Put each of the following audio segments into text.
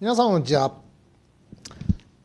皆さんこんにちは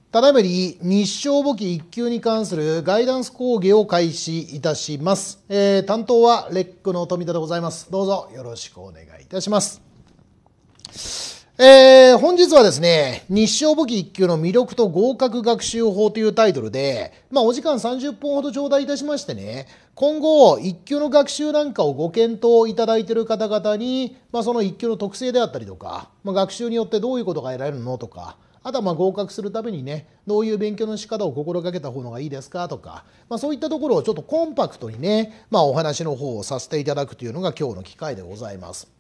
ただいまより日照簿記1級に関するガイダンス講義を開始いたします、えー、担当はレックの富田でございますどうぞよろしくお願いいたしますえー、本日はですね、日照簿記1級の魅力と合格学習法というタイトルで、まあ、お時間30分ほど頂戴いたしましてね、今後、1級の学習なんかをご検討いただいている方々に、まあ、その1級の特性であったりとか、まあ、学習によってどういうことが得られるのとか、あとはま合格するためにね、どういう勉強の仕方を心がけた方がいいですかとか、まあ、そういったところをちょっとコンパクトにね、まお話の方をさせていただくというのが今日の機会でございます。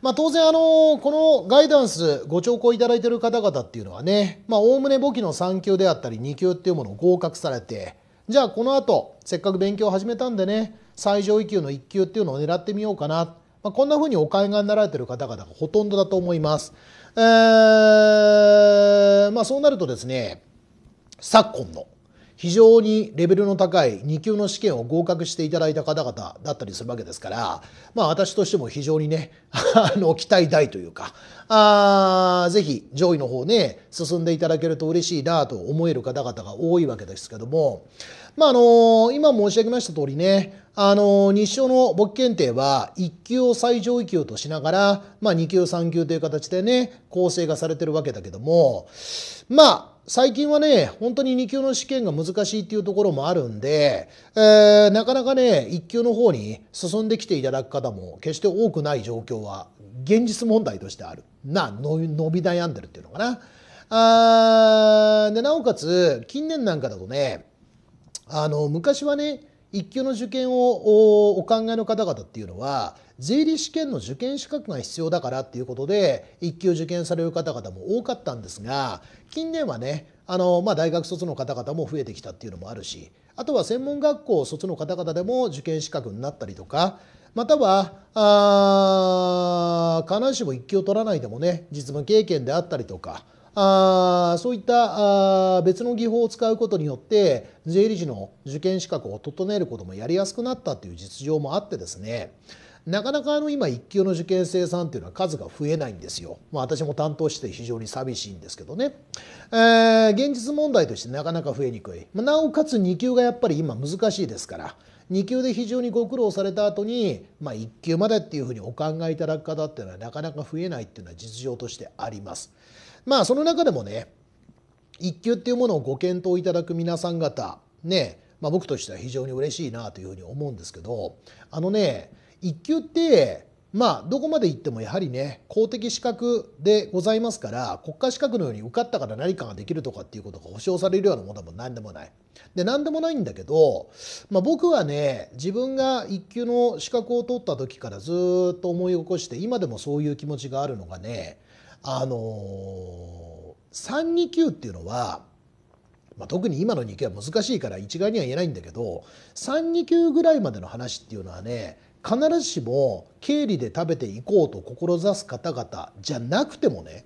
まあ、当然、あのこのガイダンスご聴講いただいている方々っていうのはねおおむね簿記の3級であったり2級っていうものを合格されてじゃあこのあとせっかく勉強を始めたんでね最上位級の1級っていうのを狙ってみようかな、まあ、こんなふうにお考えになられている方々がほとんどだと思います。えーまあ、そうなるとですね昨今の非常にレベルの高い2級の試験を合格していただいた方々だったりするわけですから、まあ、私としても非常にね あの期待大というかあぜひ上位の方ね進んでいただけると嬉しいなと思える方々が多いわけですけどもまあ、あの今申し上げました通りね、あの日照の簿記検定は1級を最上位級としながら、まあ、2級3級という形でね構成がされてるわけだけどもまあ最近はね、本当に2級の試験が難しいっていうところもあるんで、えー、なかなかね、1級の方に進んできていただく方も決して多くない状況は現実問題としてある。な、伸び悩んでるっていうのかな。あで、なおかつ、近年なんかだとね、あの昔はね一級の受験をお考えの方々っていうのは税理士試験の受験資格が必要だからっていうことで一級受験される方々も多かったんですが近年はねあの、まあ、大学卒の方々も増えてきたっていうのもあるしあとは専門学校卒の方々でも受験資格になったりとかまたはあ必ずしも一級を取らないでもね実務経験であったりとかあそういったあ別の技法を使うことによって税理士の受験資格を整えることもやりやすくなったという実情もあってですねなかなかあの今一級の受験生さんっていうのは数が増えないんですよ。まあ、私も担当して非常に寂しいんですけどね。えー、現実問題としてなかなか増えにくい。なおかつ2級がやっぱり今難しいですから。2級で非常にご苦労された後に、まあ、1級までっていうふうにお考えいただく方っていうのはなかなか増えないっていうのは実情としてあります。まあその中でもね一級っていうものをご検討いただく皆さん方ね、まあ、僕としては非常に嬉しいなというふうに思うんですけどあのね一級ってまあどこまで行ってもやはりね公的資格でございますから国家資格のように受かったから何かができるとかっていうことが保証されるようなものも何でもない。で何でもないんだけど、まあ、僕はね自分が一級の資格を取った時からずっと思い起こして今でもそういう気持ちがあるのがねあの3、2級っていうのは、まあ、特に今の2級は難しいから一概には言えないんだけど3、2級ぐらいまでの話っていうのはね必ずしも経理で食べていこうと志す方々じゃなくてもね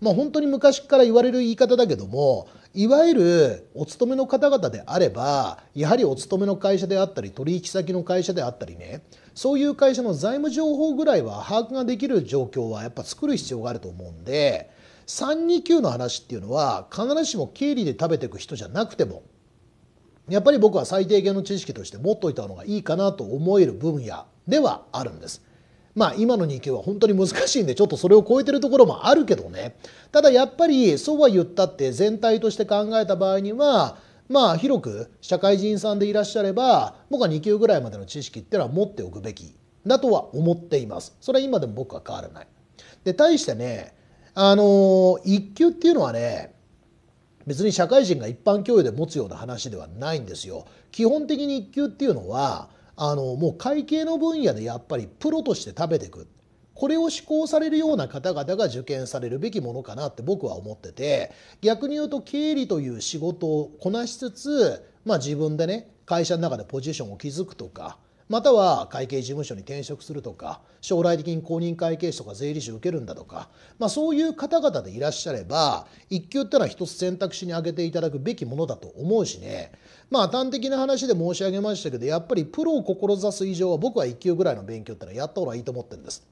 まあ、本当に昔から言われる言い方だけどもいわゆるお勤めの方々であればやはりお勤めの会社であったり取引先の会社であったりねそういう会社の財務情報ぐらいは把握ができる状況はやっぱ作る必要があると思うんで329の話っていうのは必ずしも経理で食べていく人じゃなくてもやっぱり僕は最低限の知識として持っといた方がいいかなと思える分野ではあるんです。まあ今の2級は本当に難しいんでちょっとそれを超えてるところもあるけどねただやっぱりそうは言ったって全体として考えた場合にはまあ広く社会人さんでいらっしゃれば僕は2級ぐらいまでの知識っていうのは持っておくべきだとは思っていますそれは今でも僕は変わらないで対してねあの1級っていうのはね別に社会人が一般教養で持つような話ではないんですよ基本的に1級っていうのはあのもう会計の分野でやっぱりプロとして食べていくこれを施行されるような方々が受験されるべきものかなって僕は思ってて逆に言うと経理という仕事をこなしつつ、まあ、自分でね会社の中でポジションを築くとかまたは会計事務所に転職するとか将来的に公認会計士とか税理士を受けるんだとか、まあ、そういう方々でいらっしゃれば1級ってのは一つ選択肢に挙げていただくべきものだと思うしねまあ端的な話で申し上げましたけどやっぱりプロを志す以上は僕は1級ぐらいの勉強ってのはやった方がいいと思ってるんです。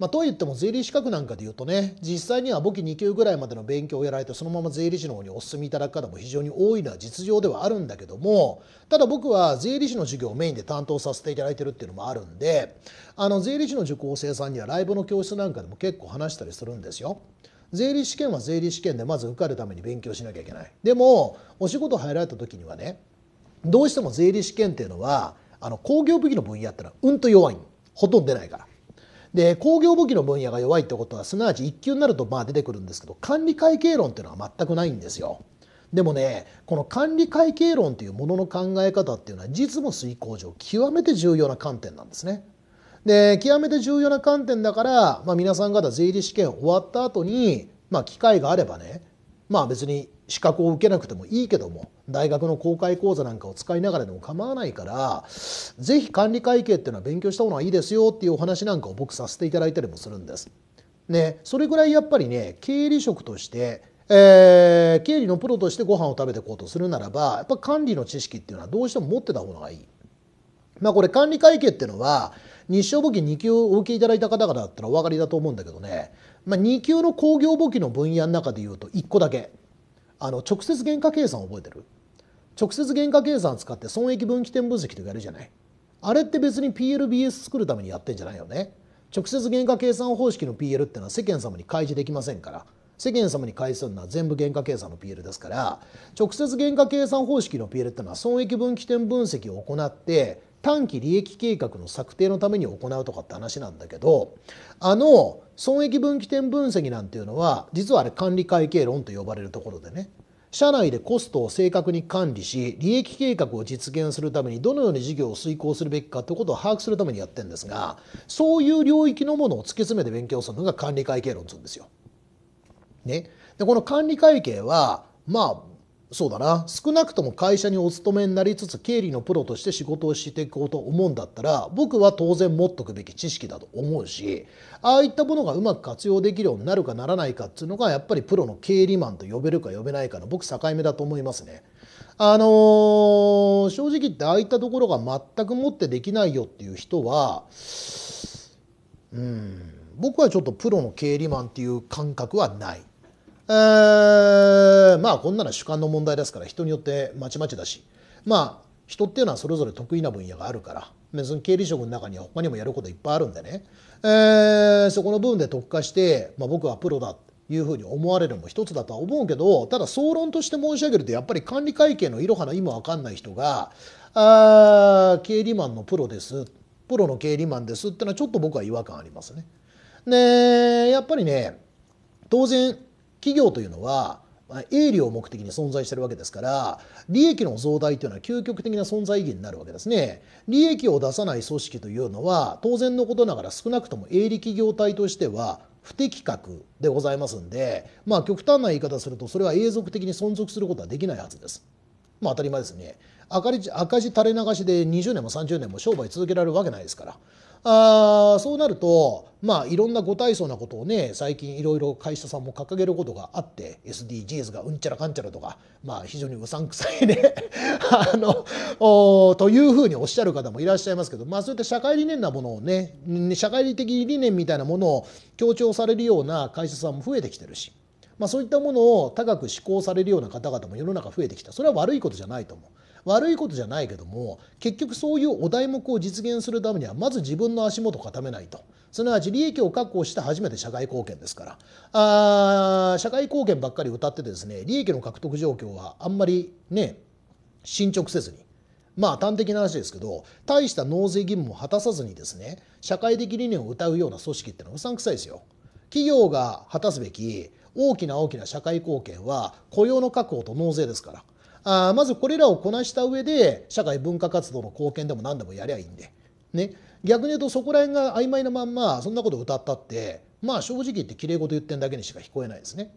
まあ、といっても税理士資格なんかでいうとね実際には簿記2級ぐらいまでの勉強をやられてそのまま税理士の方にお進みいただく方も非常に多いのは実情ではあるんだけどもただ僕は税理士の授業をメインで担当させていただいてるっていうのもあるんであの税理士の受講生さんにはライブの教室なんかでも結構話したりするんですよ。税理士試験は税理士試験でまず受かるために勉強しなきゃいけないでもお仕事入られた時にはねどうしても税理士試験っていうのはあの工業武器の分野ってのはうんと弱いほとんど出ないからで工業武器の分野が弱いってことはすなわち一級になるとまあ出てくるんですけど管理会計論っていうのは全くないんですよ。でもねこの管理会計論というものの考え方っていうのは実務遂行上極めて重要な観点なんですね。で極めて重要な観点だから、まあ、皆さん方税理試験終わった後に、まあ、機会があればねまあ別に資格を受けなくてもいいけども大学の公開講座なんかを使いながらでも構わないから是非管理会計っていうのは勉強した方がいいですよっていうお話なんかを僕させていただいたりもするんです。ね、それぐらいやっぱりね経理職としてえー、経理のプロとしてご飯を食べていこうとするならばやっぱ管理の知識っていうのはどうしても持ってた方がいい。まあ、これ管理会計っていうのは日照簿記2級をお受けいただいた方々だったらお分かりだと思うんだけどね、まあ、2級の工業簿記の分野の中でいうと1個だけあの直接原価計算覚えてる直接原価計算使って損益分岐点分析とかやるじゃないあれって別に PLBS 作るためにやってんじゃないよね直接原価計算方式の PL ってのは世間様に開示できませんから世間様に返すのは全部原価計算の PL ですから直接原価計算方式の PL ってのは損益分岐点分析を行って短期利益計画の策定のために行うとかって話なんだけどあの損益分岐点分析なんていうのは実はあれ管理会計論と呼ばれるところでね社内でコストを正確に管理し利益計画を実現するためにどのように事業を遂行するべきかということを把握するためにやってるんですがそういう領域のものを突き詰めて勉強するのが管理会計論って言うんですよ。ね、でこの管理会計はまあそうだな少なくとも会社にお勤めになりつつ経理のプロとして仕事をしていこうと思うんだったら僕は当然持っとくべき知識だと思うしああいったものがうまく活用できるようになるかならないかっていうのがやっぱりプロの経理マンと呼べるか呼べないかの僕境目だと思いますね。あのー、正直言ってああいったところが全く持ってできないよっていう人はうん僕はちょっとプロの経理マンっていう感覚はない。えー、まあこんなの主観の問題ですから人によってまちまちだしまあ人っていうのはそれぞれ得意な分野があるから別に経理職の中には他にもやることいっぱいあるんでね、えー、そこの部分で特化して、まあ、僕はプロだっていうふうに思われるのも一つだとは思うけどただ総論として申し上げるとやっぱり管理会計のいろはの意味わかんない人が「あ経理マンのプロです」プロの経理マンですってのはちょっと僕は違和感ありますね。でやっぱりね当然企業というのは営利を目的に存在してるわけですから利益の増大というのは究極的な存在意義になるわけですね利益を出さない組織というのは当然のことながら少なくとも営利企業体としては不適格でございますんでまあ極端な言い方するとそれは永続的に存続することはできないはずですまあ当たり前ですね赤字赤字垂れ流しで20年も30年も商売続けられるわけないですからあそうなると、まあ、いろんなご体操なことをね最近いろいろ会社さんも掲げることがあって SDGs がうんちゃらかんちゃらとか、まあ、非常にうさんくさいね あのというふうにおっしゃる方もいらっしゃいますけど、まあ、そういった社会理念なものをね社会的理念みたいなものを強調されるような会社さんも増えてきてるし。まあ、そういったものを高く施行されるような方々も世の中増えてきたそれは悪いことじゃないと思う悪いことじゃないけども結局そういうお題目を実現するためにはまず自分の足元を固めないとすなわち利益を確保して初めて社会貢献ですからあ社会貢献ばっかり歌ってですね利益の獲得状況はあんまりね進捗せずにまあ端的な話ですけど大した納税義務も果たさずにですね社会的理念を歌うような組織ってのはうさんくさいですよ。企業が果たすべき大きな大きな社会貢献は雇用の確保と納税ですからあまずこれらをこなした上で社会文化活動の貢献でも何でもやりゃいいんで、ね、逆に言うとそこら辺が曖昧なまんまそんなこと歌ったってまあ正直言ってきれい事言ってるだけにしか聞こえないですね。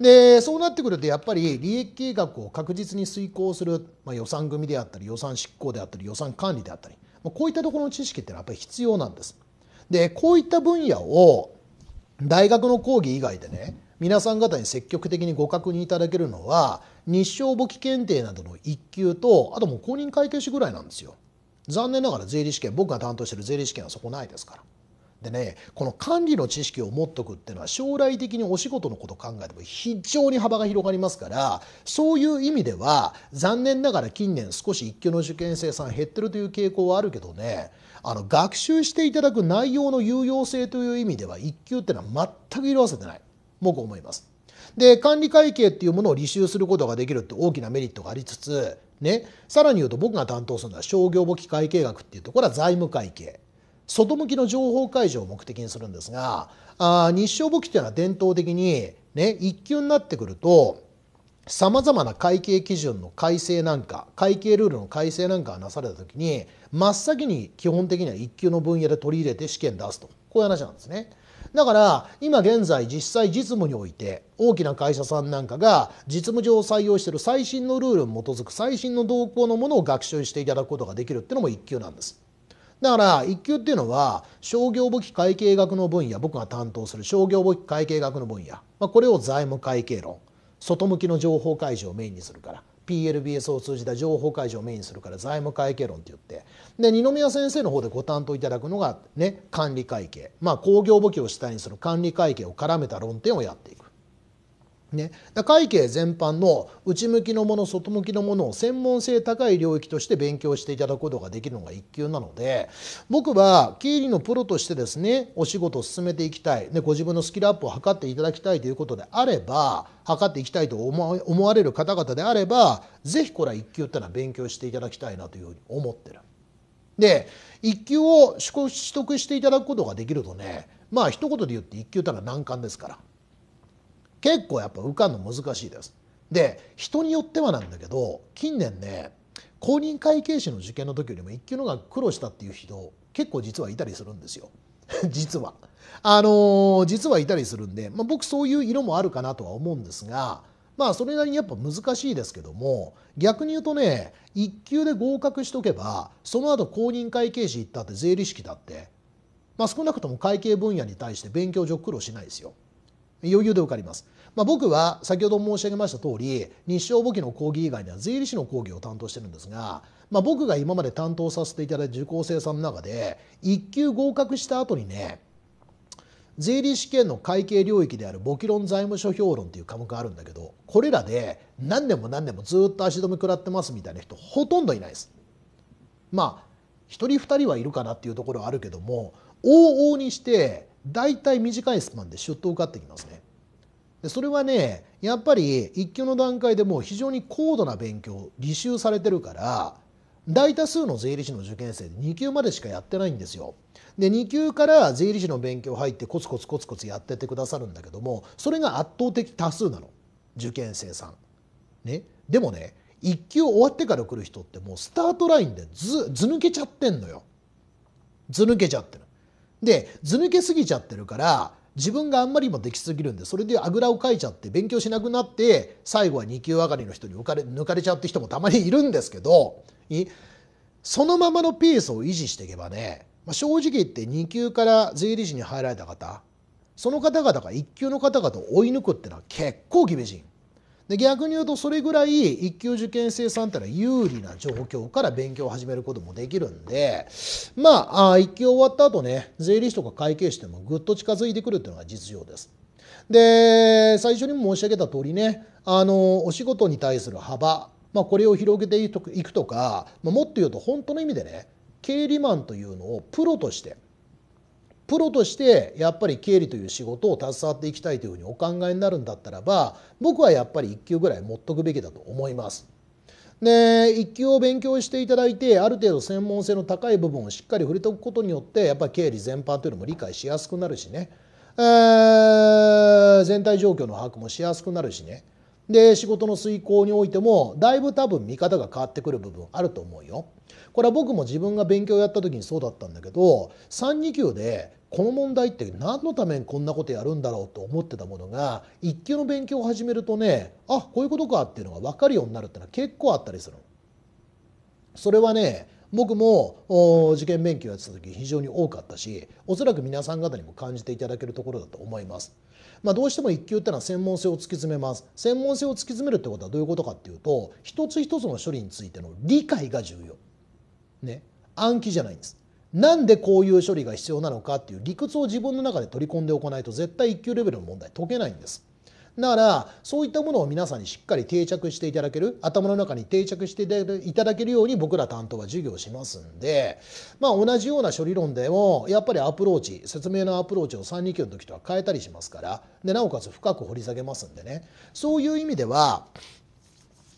でそうなってくるとやっぱり利益計画を確実に遂行する、まあ、予算組であったり予算執行であったり予算管理であったり、まあ、こういったところの知識ってのはやっぱり必要なんです。でこういった分野を大学の講義以外でね皆さん方に積極的にご確認いただけるのは日照簿記検定などの1級とあともう公認会計士ぐらいなんですよ。残念ながら税理試験僕が担当してる税理試験はそこないですから。でねこの管理の知識を持っとくっていうのは将来的にお仕事のこと考えても非常に幅が広がりますからそういう意味では残念ながら近年少し1級の受験生さん減ってるという傾向はあるけどねあの学習していただく内容の有用性という意味では1級っていうのは全く色あせてない僕思います。で管理会計っていうものを履修することができるって大きなメリットがありつつ、ね、さらに言うと僕が担当するのは商業簿記会計学っていうところは財務会計外向きの情報解除を目的にするんですがあ日照簿記っていうのは伝統的に、ね、一級になってくるとさまざまな会計基準の改正なんか会計ルールの改正なんかがなされた時に真っ先に基本的には一級の分野で取り入れて試験出すとこういう話なんですね。だから今現在実際実務において大きな会社さんなんかが実務上採用している最新のルールに基づく最新の動向のものを学習していただくことができるっていうのも一級なんです。だから一級っていうのは商業簿記会計学の分野僕が担当する商業簿記会計学の分野、まあ、これを財務会計論外向きの情報開示をメインにするから PLBS を通じた情報開示をメインにするから財務会計論って言ってで二宮先生の方でご担当いただくのが、ね、管理会計、まあ、工業簿記を主体にする管理会計を絡めた論点をやっていく。ね、会計全般の内向きのもの外向きのものを専門性高い領域として勉強していただくことができるのが一級なので僕は経理のプロとしてですねお仕事を進めていきたいね、ご自分のスキルアップを図っていただきたいということであれば図っていきたいと思われる方々であれば是非これは一級っていうのは勉強していただきたいなというふうに思ってる。で一級を取得していただくことができるとねまあ一言で言って一級ってのは難関ですから。結構やっぱ浮かんの難しいです。で人によってはなんだけど近年ね公認会計士の受験の時よりも1級のが苦労したっていう人結構実はいたりするんですよ 実は。あのー、実はいたりするんで、まあ、僕そういう色もあるかなとは思うんですがまあそれなりにやっぱ難しいですけども逆に言うとね1級で合格しとけばその後公認会計士行ったって税理士だって、まあ、少なくとも会計分野に対して勉強上苦労しないですよ。余裕で受かります。まあ、僕は先ほど申し上げました通り日照簿記の講義以外には税理士の講義を担当してるんですが、まあ、僕が今まで担当させていただいた受講生さんの中で1級合格した後にね税理士試験の会計領域である簿記論財務諸表論という科目があるんだけどこれらで何年も何年もずっと足止め食らってますみたいな人ほとんどいないです。まあ1人2人はいるかなっていうところはあるけども往々にして大体短いスパンでシュッと受かってきますね。でそれはねやっぱり一級の段階でもう非常に高度な勉強履修されてるから大多数の税理士の受験生で2級までしかやってないんですよ。で2級から税理士の勉強入ってコツコツコツコツやっててくださるんだけどもそれが圧倒的多数なの受験生さん。ね、でもね1級終わってから来る人ってもうスタートラインでずず抜けちゃってんのよ。ず抜けちゃってる。で図抜けすぎちゃってるから自分があんまりもできすぎるんでそれであぐらをかいちゃって勉強しなくなって最後は2級上がりの人に抜かれ抜かれちゃうって人もたまにいるんですけどそのままのペースを維持していけばね、まあ、正直言って2級から税理士に入られた方その方々が1級の方々を追い抜くっていうのは結構厳しい。で逆に言うとそれぐらい一級受験生さんってのは有利な状況から勉強を始めることもできるんでまあ一級終わった後ね税理士とか会計士でもぐっと近づいてくるっていうのが実情です。で最初にも申し上げた通りねあのお仕事に対する幅、まあ、これを広げていくとか、まあ、もっと言うと本当の意味でね経理マンというのをプロとしてプロとしてやっぱり経理という仕事を携わっていきたいというふうにお考えになるんだったらば僕はやっぱり1級ぐらい持っとくべきだと思います。で1級を勉強していただいてある程度専門性の高い部分をしっかり触れておくことによってやっぱり経理全般というのも理解しやすくなるしね、えー、全体状況の把握もしやすくなるしねで仕事の遂行においてもだいぶ多分見方が変わってくる部分あると思うよ。これは僕も自分が勉強やった時にそうだったんだけど32級でこの問題って何のためにこんなことやるんだろうと思ってたものが1級の勉強を始めるとねあこういうことかっていうのが分かるようになるってのは結構あったりするそれはね僕も受験勉強やってた時非常に多かったしおそらく皆さん方にも感じていただけるところだと思います。まあ、どうしても一級っていうのは専門性を突き詰めます専門性を突き詰めるってことはどういうことかっていうと一つ一つの処理についての理解が重要ね暗記じゃないんですなんでこういう処理が必要なのかっていう理屈を自分の中で取り込んでおかないと絶対一級レベルの問題解けないんですだからそういったものを皆さんにしっかり定着していただける頭の中に定着していただけるように僕ら担当は授業しますんで、まあ、同じような処理論でもやっぱりアプローチ説明のアプローチを3 2級の時とは変えたりしますからでなおかつ深く掘り下げますんでねそういう意味では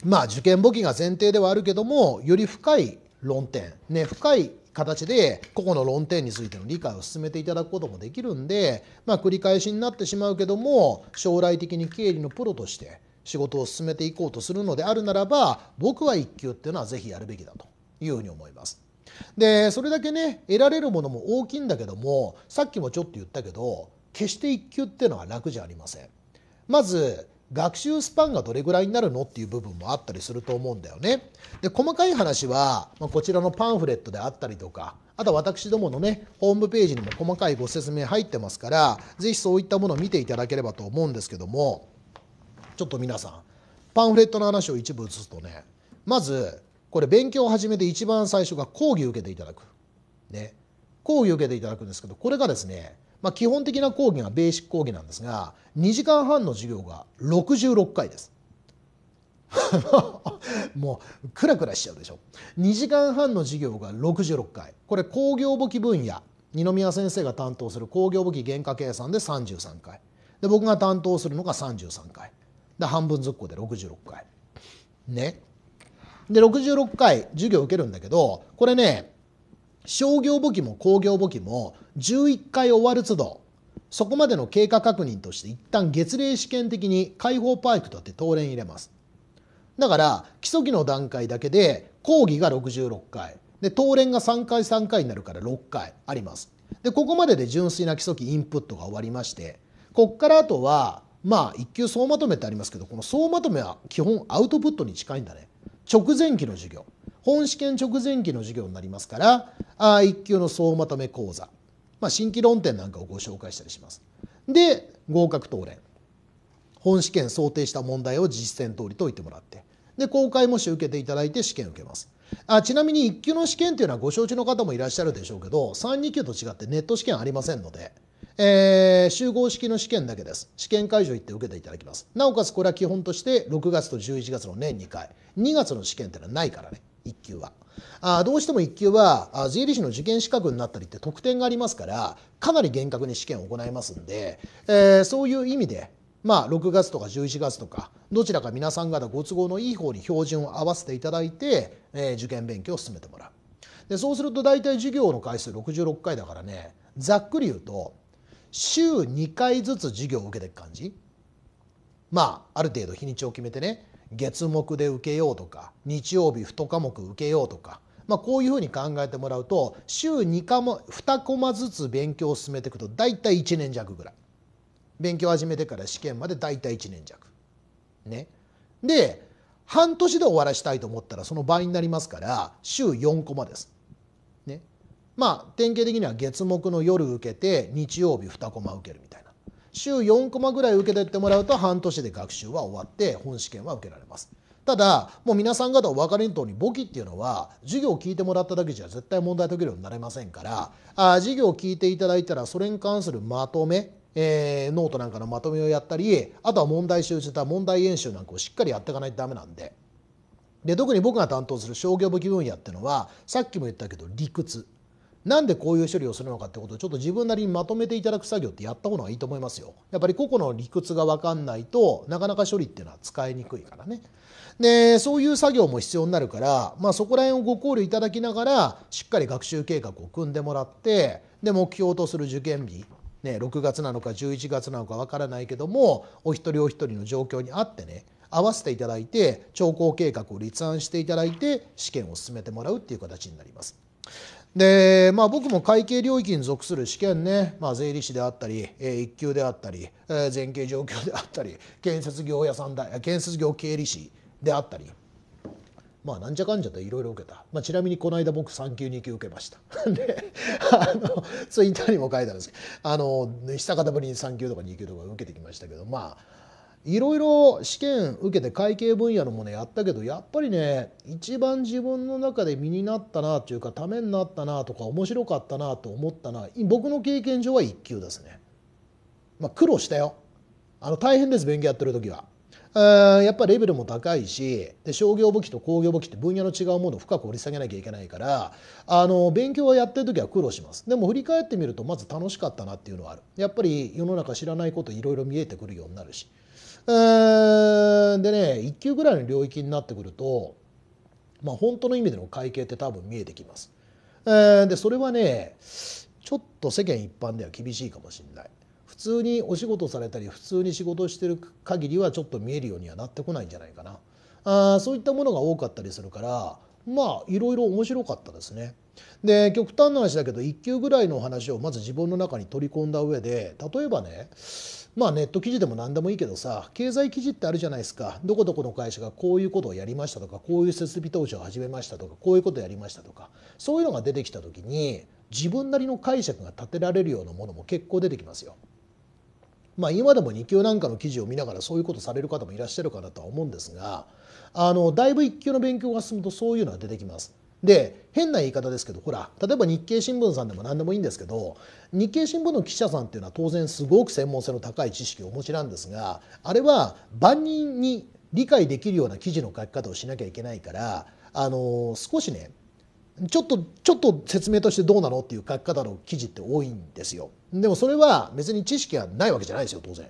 まあ受験簿記が前提ではあるけどもより深い論点ね深い形で個々の論点についての理解を進めていただくこともできるんで、まあ、繰り返しになってしまうけども将来的に経理のプロとして仕事を進めていこうとするのであるならば僕は1級っていうのは是非やるべきだというふうに思います。でそれだけね得られるものも大きいんだけどもさっきもちょっと言ったけど決して1級っていうのは楽じゃありません。まず学習スパンがどれぐらいになるのっていう部分もあったりすると思うんだよね。で細かい話は、まこちらのパンフレットであったりとかあとは私どものねホームページにも細かいご説明入ってますから是非そういったものを見ていただければと思うんですけどもちょっと皆さんパンフレットの話を一部移すとねまずこれ勉強を始めて一番最初が講義を受けていただく。ね講義を受けていただくんですけどこれがですねまあ、基本的な講義がベーシック講義なんですが2時間半の授業が66回です。もうクラクラしちゃうでしょ2時間半の授業が66回これ工業簿記分野二宮先生が担当する工業簿記原価計算で33回で僕が担当するのが33回で半分ずっこで66回ねで66回授業受けるんだけどこれね商業簿記も工業簿記も11回終わる都度そこまでの経過確認として一旦月例試験的に解放パークトって当連入れますだから基礎期の段階だけで講義が66回で当連が3回3回になるから6回ありますでここまでで純粋な基礎期インプットが終わりましてこっからあとはまあ一級総まとめってありますけどこの総まとめは基本アウトプットに近いんだね直前期の授業本試験直前期の授業になりますからあ1級の総まとめ講座、まあ、新規論点なんかをご紹介したりします。で合格答練本試験想定した問題を実践通り解いてもらってで公開模試受けていただいて試験受けます。あちなみに1級の試験というのはご承知の方もいらっしゃるでしょうけど32級と違ってネット試験ありませんので、えー、集合式の試験だけです試験会場行って受けていただきますなおかつこれは基本として6月と11月の年2回2月の試験というのはないからね一級は。あどうしても1級は税理士の受験資格になったりって特典がありますからかなり厳格に試験を行いますんで、えー、そういう意味で、まあ、6月とか11月とかどちらか皆さん方ご都合のいい方に標準を合わせていただいて、えー、受験勉強を進めてもらう。でそうすると大体授業の回数66回だからねざっくり言うと週2回ずつ授業を受けていく感じまあある程度日にちを決めてね月目で受けようとか日曜日2科目受けようとか、まあ、こういうふうに考えてもらうと週 2, 科も2コマずつ勉強を進めていくと大体1年弱ぐらい勉強始めてから試験まで大体1年弱。ね、で半年で終わらしたいと思ったらその倍になりますから週4コマです。ね、まあ典型的には月目の夜受けて日曜日2コマ受けるみたいな。週4コマぐらい受けてってもらうと半年で学習は終わって本試験は受けられます。ただもう皆さん方お分かりのおり簿記っていうのは授業を聞いてもらっただけじゃ絶対問題解けるようになれませんからあ授業を聞いていただいたらそれに関するまとめえー、ノートなんかのまとめをやったりあとは問題集した問題演習なんかをしっかりやっていかないとダメなんでで特に僕が担当する商業簿記分野っていうのはさっきも言ったけど理屈なんでこういう処理をするのかってことをちょっと自分なりにまとめていただく作業ってやった方がいいと思いますよ。やっぱり個々の理屈が分かんないとなかなか処理っていうのは使いにくいからね。でそういう作業も必要になるから、まあ、そこら辺をご考慮いただきながらしっかり学習計画を組んでもらってで目標とする受験日ね、6月なのか11月なのかわからないけどもお一人お一人の状況に合ってね合わせていただいて調校計画を立案していただいて試験を進めてもらうっていう形になります。でまあ、僕も会計領域に属する試験ね、まあ、税理士であったり、えー、1級であったり、えー、前景状況であったり建設業屋さんだ建設業経理士であったり、まあ、なんじゃかんじゃといろいろ受けた、まあ、ちなみにこの間僕3級2級受けました であのツイッターにも書いてあるんですけどあの久方ぶりに3級とか2級とか受けてきましたけどまあいろいろ試験受けて会計分野のものやったけどやっぱりね一番自分の中で身になったなというかためになったなとか面白かったなと思ったな僕の経験上は1級ですね。まあ、苦労したよあの大変です勉強やってる時は。やっぱレベルも高いしで商業武器と工業武器って分野の違うものを深く掘り下げなきゃいけないからあの勉強はやってる時は苦労しますでも振り返ってみるとまず楽しかったなっていうのはあるやっぱり世の中知らないこといろいろ見えてくるようになるしでね1級ぐらいの領域になってくると、まあ、本当の意味での会計って多分見えてきます。でそれはねちょっと世間一般では厳しいかもしれない。普通にお仕事されたり普通に仕事してる限りはちょっと見えるようにはなってこないんじゃないかな。あそういったものが多かったりするからまあいろいろ面白かったですね。で極端な話だけど1級ぐらいの話をまず自分の中に取り込んだ上で例えばねまあネット記事でも何でもいいけどさ経済記事ってあるじゃないですかどこどこの会社がこういうことをやりましたとかこういう設備投資を始めましたとかこういうことをやりましたとかそういうのが出てきた時に自分なりの解釈が立てられるようなものも結構出てきますよ。まあ、今でも2級なんかの記事を見ながらそういうことされる方もいらっしゃるかなとは思うんですがあのだいぶ1級の勉強が進むとそういうのは出てきます。で変な言い方ですけどほら例えば日経新聞さんでも何でもいいんですけど日経新聞の記者さんっていうのは当然すごく専門性の高い知識をお持ちなんですがあれは万人に理解できるような記事の書き方をしなきゃいけないからあの少しねちょっとちょっと説明としてどうなのっていう書き方の記事って多いんですよ。でもそれは別に知識がないわけじゃないですよ当然。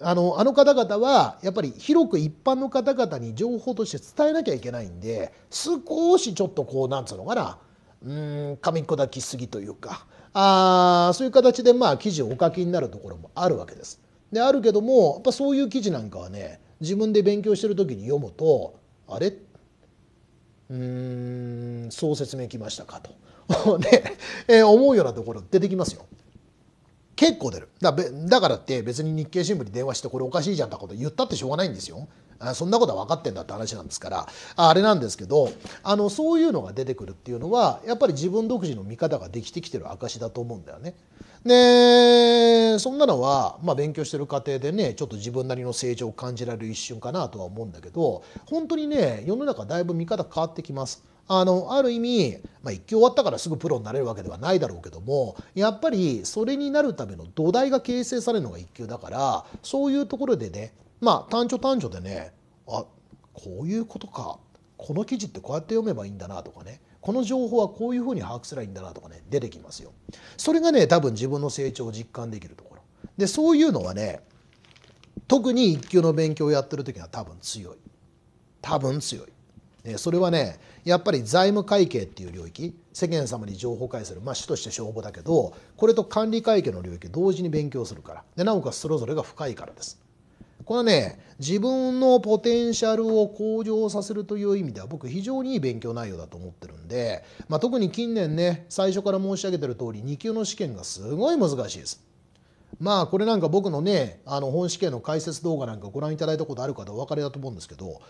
あのあの方々はやっぱり広く一般の方々に情報として伝えなきゃいけないんで少しちょっとこうなんつうのかなうん紙抱きすぎというかあそういう形でまあ記事をお書きになるところもあるわけです。であるけどもやっぱそういう記事なんかはね自分で勉強してる時に読むとあれうんそう説明きましたかと、ねえー、思うようなところ出てきますよ。結構出るだだからって別に日経新聞に電話してこれおかしいじゃんってこと言ったってしょうがないんですよあそんなことは分かってんだって話なんですからあれなんですけどあのそういうのが出てくるっていうのはやっぱり自分独自の見方ができてきてる証だと思うんだよね。でそんなのは、まあ、勉強してる過程でねちょっと自分なりの成長を感じられる一瞬かなとは思うんだけど本当にね世の中だいぶ見方変わってきます。あのある意味、まあ、1級終わったからすぐプロになれるわけではないだろうけどもやっぱりそれになるための土台が形成されるのが1級だからそういうところでねまあ単調単調でねあこういうことかこの記事ってこうやって読めばいいんだなとかねこの情報はこういうふうに把握すればいいんだなとかね出てきますよ。それがね多分自分の成長を実感できるところ。でそういうのはね特に1級の勉強をやってる時は多分強い。多分強い。それはねやっぱり財務会計っていう領域世間様に情報開示する、まあ、主として帳簿だけどこれと管理会計の領域同時に勉強するからでなおかつそれぞれが深いからです。これはね自分のポテンシャルを向上させるという意味では僕非常にいい勉強内容だと思ってるんで、まあ、特に近年ね最初から申し上げてる通り2級の試験がすごい難しいです。まあこれなんか僕のねあの本試験の解説動画なんかご覧いただいたことある方お分かりだと思うんですけど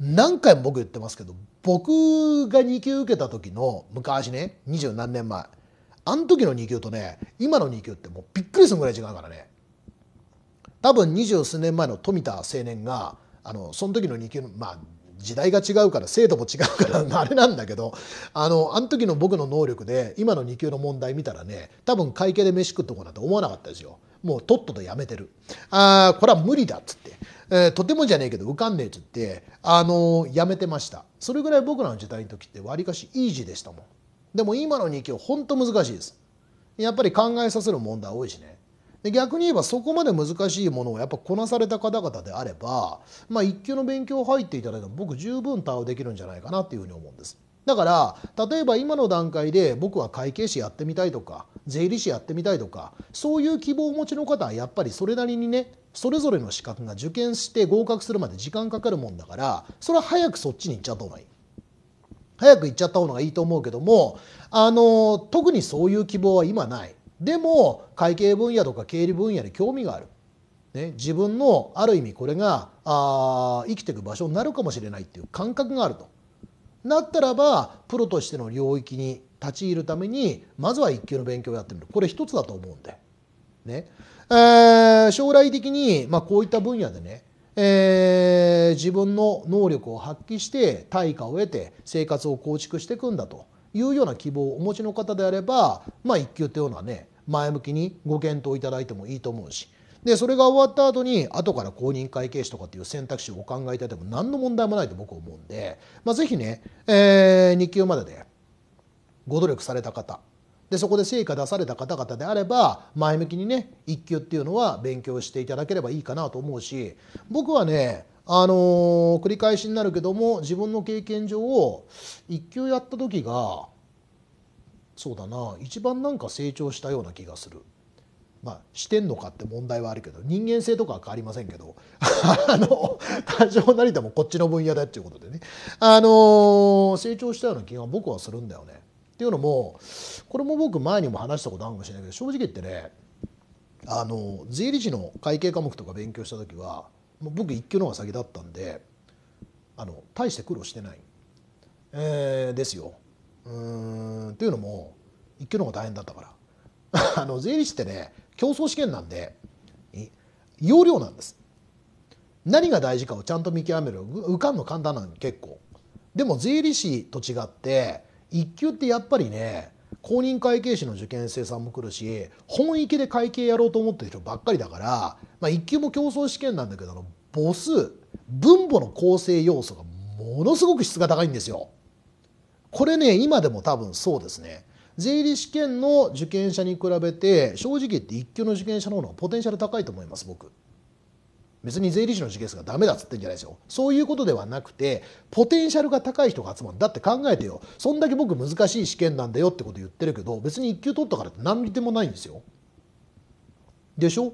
何回も僕言ってますけど僕が2級受けた時の昔ね二十何年前あの時の2級とね今の2級ってもうびっくりするぐらい違うからね多分二十数年前の富田青年があのその時の2級のまあ時代が違うから生徒も違うから あれなんだけどあのあの時の僕の能力で今の2級の問題見たらね多分会計で飯食っとこうなんて思わなかったですよもうとっととやめてるああこれは無理だっつってえー、とてもじゃねえけど受かんねえっつって、あのー、やめてましたそれぐらい僕らの時代の時ってわりかしイージーでしたもんでも今の日記は本当難しいですやっぱり考えさせる問題多いしねで逆に言えばそこまで難しいものをやっぱこなされた方々であれば、まあ、一級の勉強入っていただいても僕十分対応できるんじゃないかなっていうふうに思うんです。だから例えば今の段階で僕は会計士やってみたいとか税理士やってみたいとかそういう希望をお持ちの方はやっぱりそれなりにねそれぞれの資格が受験して合格するまで時間かかるもんだからそれは早くそっちに行っちゃった方がいい。早く行っちゃった方がいいと思うけどもあの特にそういう希望は今ない。でも会計分野とか経理分野に興味がある。ね、自分のある意味これがあ生きていく場所になるかもしれないっていう感覚があるとなったらばプロとしての領域に立ち入るためにまずは1級の勉強をやってみるこれ一つだと思うんで、ね、えー、将来的に、まあ、こういった分野でね、えー、自分の能力を発揮して対価を得て生活を構築していくんだというような希望をお持ちの方であれば、まあ、1級というのはね前向きにご検討いただいてもいいと思うしでそれが終わった後に後から公認会計士とかっていう選択肢をお考えいただいても何の問題もないと僕は思うんで、まあ、ぜひね、えー、2級まででご努力された方でそこで成果出された方々であれば前向きにね一級っていうのは勉強していただければいいかなと思うし僕はねあのー、繰り返しになるけども自分の経験上を1級やった時がそうだな一番なんか成長したような気がする。まあ、してんのかって問題はあるけど人間性とかは変わりませんけど あの多少なりでもこっちの分野だっていうことでね、あのー、成長したような気が僕はするんだよね。ていうのもこれも僕前にも話したことあるかもしれないけど正直言ってねあの税理士の会計科目とか勉強した時はもう僕一級の方が先だったんであの大して苦労してない、えー、ですよ。うんというのも一級の方が大変だったから あの税理士ってね競争試験なんで要領なんです何が大事かをちゃんと見極めるうかんの簡単なの結構でも税理士と違って一級ってやっぱりね公認会計士の受験生さんも来るし本域で会計やろうと思ってる人ばっかりだから、まあ、1級も競争試験なんだけど母数分母の構成要素がものすごく質が高いんですよ。これね今でも多分そうですね。税理試験の受験者に比べて正直言って1級の受験者の方がポテンシャル高いと思います僕。別に税理士の事件がダメだっつってんじゃないですよそういうことではなくてポテンシャルが高い人が集まるだって考えてよそんだけ僕難しい試験なんだよってこと言ってるけど別に1級取ったからって何にでもないんですよでしょ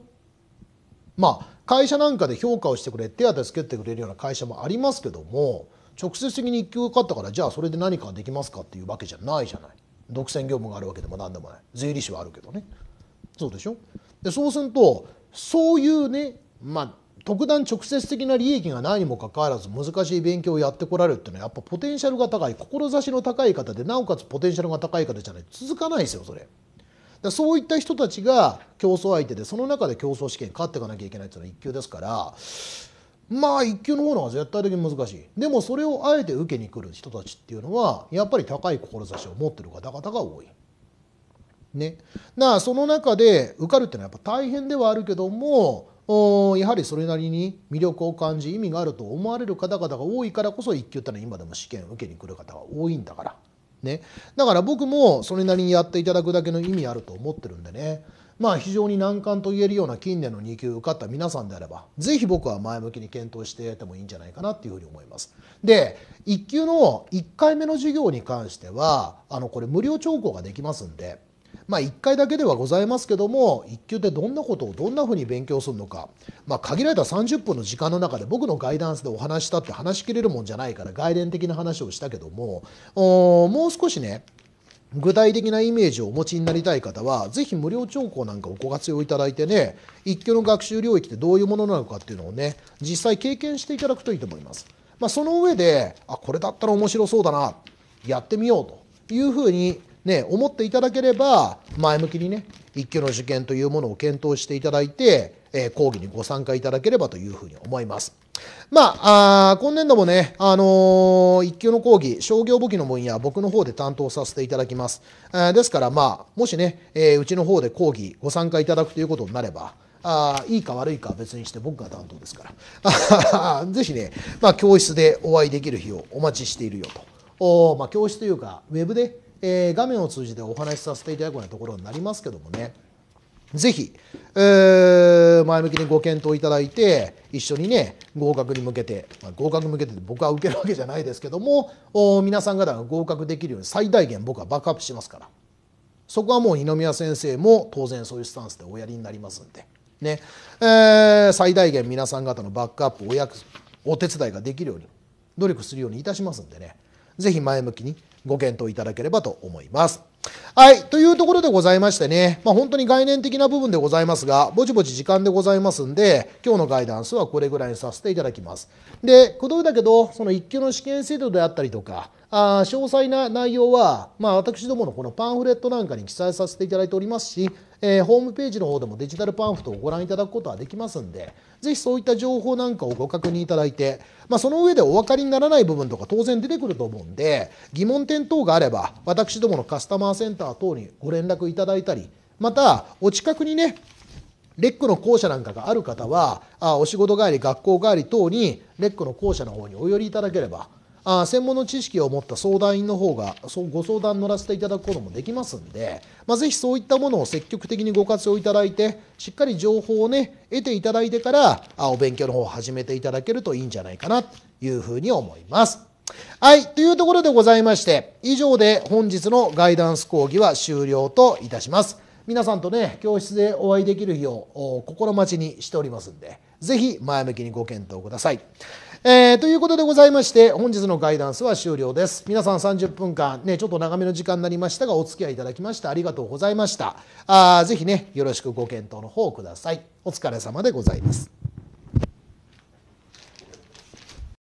まあ会社なんかで評価をしてくれ手当つけてくれるような会社もありますけども直接的に1級受かったからじゃあそれで何かできますかっていうわけじゃないじゃない独占業務があるわけでも何でもない税理士はあるけどねそうでしょでそうするとそういうねまあ特段直接的な利益がないにもかかわらず難しい勉強をやってこられるっていうのはやっぱポテンシャルが高い志の高い方でなおかつポテンシャルが高い方じゃない続かないですよそれ。だそういった人たちが競争相手でその中で競争試験勝っていかなきゃいけないっていうのは一級ですからまあ一級の方の方が絶対的に難しいでもそれをあえて受けに来る人たちっていうのはやっぱり高い志を持ってる方々が多い。ね、あ、その中で受かるっていうのはやっぱ大変ではあるけどもやはりそれなりに魅力を感じ意味があると思われる方々が多いからこそ1級ってのは今でも試験受けに来る方が多いんだから。ね、だから僕もそれなりにやっていただくだけの意味あると思ってるんでねまあ非常に難関と言えるような近年の2級受かった皆さんであれば是非僕は前向きに検討しててもいいんじゃないかなっていうふうに思います。で1級の1回目の授業に関してはあのこれ無料聴講ができますんで。まあ、1回だけではございますけども1級でどんなことをどんなふうに勉強するのか、まあ、限られた30分の時間の中で僕のガイダンスでお話したって話しきれるもんじゃないから概念的な話をしたけどももう少しね具体的なイメージをお持ちになりたい方は是非無料聴講なんかをご活用いただいてね一級の学習領域ってどういうものなのかっていうのをね実際経験していただくといいと思います。まあ、その上であこれだったら面白そうだなやってみようというふうにね、思っていただければ、前向きにね、一級の受験というものを検討していただいて、えー、講義にご参加いただければというふうに思います。まあ、あ今年度もね、あのー、一級の講義、商業簿記の分野、僕の方で担当させていただきます。あですから、まあ、もしね、えー、うちの方で講義ご参加いただくということになれば、あいいか悪いか別にして僕が担当ですから。ぜひね、まあ、教室でお会いできる日をお待ちしているよと。おまあ、教室というか、ウェブでえー、画面を通じてお話しさせていただくようなところになりますけどもね、ぜひ、えー、前向きにご検討いただいて、一緒にね、合格に向けて、まあ、合格に向けて僕は受けるわけじゃないですけども、皆さん方が合格できるように最大限僕はバックアップしますから。そこはもう二宮先生も当然そういうスタンスでおやりになりますんで、ねえー、最大限皆さん方のバックアップお役お手伝いができるように努力するようにいたしますんでね是非前向きにご検討いただければと思います。はい。というところでございましてね、まあ、本当に概念的な部分でございますが、ぼちぼち時間でございますんで、今日のガイダンスはこれぐらいにさせていただきます。で、くどいだけど、その1級の試験制度であったりとか、あ詳細な内容は、まあ、私どものこのパンフレットなんかに記載させていただいておりますし、えー、ホームページの方でもデジタルパンフトをご覧いただくことはできますんでぜひそういった情報なんかをご確認いただいて、まあ、その上でお分かりにならない部分とか当然出てくると思うんで疑問点等があれば私どものカスタマーセンター等にご連絡いただいたりまたお近くにねレックの校舎なんかがある方はあお仕事帰り学校帰り等にレックの校舎の方にお寄りいただければあ専門の知識を持った相談員の方がそうご相談乗らせていただくこともできますんで、まあ、ぜひそういったものを積極的にご活用いただいてしっかり情報をね得ていただいてからあお勉強の方を始めていただけるといいんじゃないかなというふうに思います。はい。というところでございまして、以上で本日のガイダンス講義は終了といたします。皆さんとね、教室でお会いできる日を心待ちにしておりますんで、是非前向きにご検討ください。えー、ということでございまして本日のガイダンスは終了です皆さん30分間ねちょっと長めの時間になりましたがお付き合いいただきましてありがとうございましたあぜひねよろしくご検討の方くださいお疲れ様でございます